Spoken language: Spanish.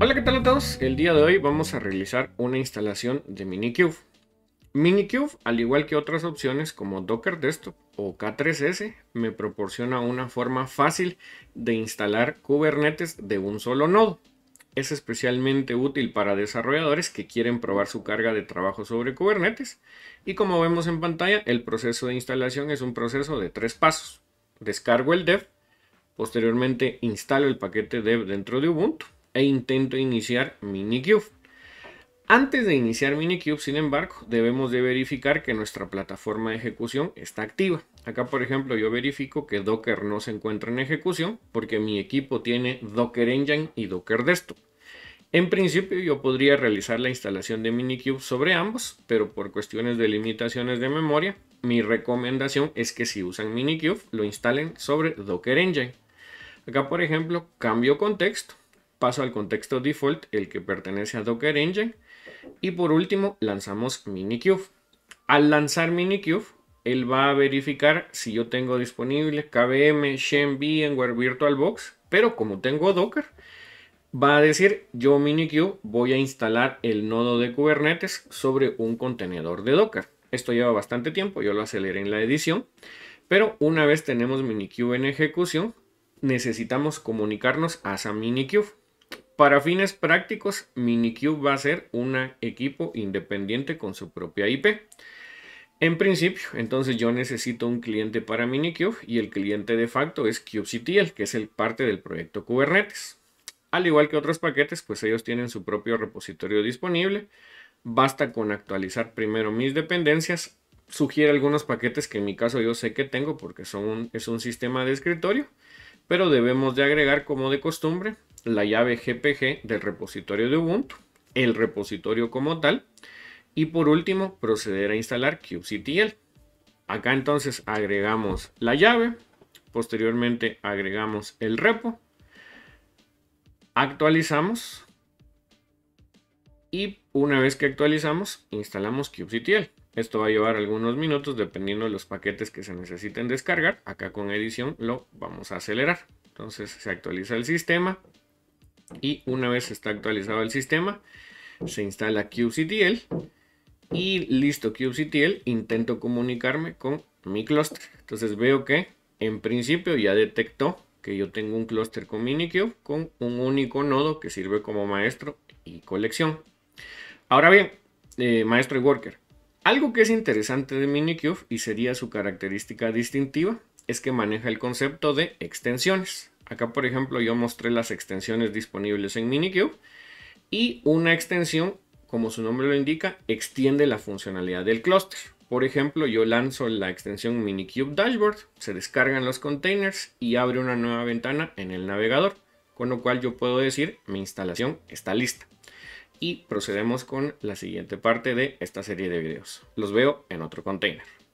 Hola, ¿qué tal a todos? El día de hoy vamos a realizar una instalación de Minikube. Minikube, al igual que otras opciones como Docker Desktop o K3S, me proporciona una forma fácil de instalar Kubernetes de un solo nodo. Es especialmente útil para desarrolladores que quieren probar su carga de trabajo sobre Kubernetes. Y como vemos en pantalla, el proceso de instalación es un proceso de tres pasos. Descargo el dev, posteriormente instalo el paquete dev dentro de Ubuntu e intento iniciar Minikube. Antes de iniciar Minikube, sin embargo, debemos de verificar que nuestra plataforma de ejecución está activa. Acá, por ejemplo, yo verifico que Docker no se encuentra en ejecución porque mi equipo tiene Docker Engine y Docker Desktop. En principio yo podría realizar la instalación de Minikube sobre ambos, pero por cuestiones de limitaciones de memoria, mi recomendación es que si usan Minikube lo instalen sobre Docker Engine. Acá por ejemplo cambio contexto paso al contexto default, el que pertenece a Docker Engine. Y por último, lanzamos Minikube. Al lanzar Minikube, él va a verificar si yo tengo disponible KVM, Shen, VMware, VirtualBox, pero como tengo Docker, va a decir yo Minikube voy a instalar el nodo de Kubernetes sobre un contenedor de Docker. Esto lleva bastante tiempo, yo lo aceleré en la edición, pero una vez tenemos Minikube en ejecución, necesitamos comunicarnos a esa Minikube. Para fines prácticos, Minikube va a ser un equipo independiente con su propia IP. En principio, entonces yo necesito un cliente para Minikube y el cliente de facto es kubectl, que es el parte del proyecto Kubernetes. Al igual que otros paquetes, pues ellos tienen su propio repositorio disponible. Basta con actualizar primero mis dependencias. Sugiere algunos paquetes que en mi caso yo sé que tengo porque son es un sistema de escritorio, pero debemos de agregar como de costumbre la llave GPG del repositorio de Ubuntu, el repositorio como tal, y por último proceder a instalar kubectl. Acá entonces agregamos la llave, posteriormente agregamos el repo, actualizamos y una vez que actualizamos instalamos kubectl. Esto va a llevar algunos minutos dependiendo de los paquetes que se necesiten descargar. Acá con edición lo vamos a acelerar. Entonces se actualiza el sistema, y una vez está actualizado el sistema se instala kubectl y listo kubectl intento comunicarme con mi clúster entonces veo que en principio ya detectó que yo tengo un clúster con minikube con un único nodo que sirve como maestro y colección ahora bien eh, maestro y worker algo que es interesante de minikube y sería su característica distintiva es que maneja el concepto de extensiones Acá, por ejemplo, yo mostré las extensiones disponibles en Minikube y una extensión, como su nombre lo indica, extiende la funcionalidad del clúster. Por ejemplo, yo lanzo la extensión Minikube Dashboard, se descargan los containers y abre una nueva ventana en el navegador, con lo cual yo puedo decir mi instalación está lista. Y procedemos con la siguiente parte de esta serie de videos. Los veo en otro container.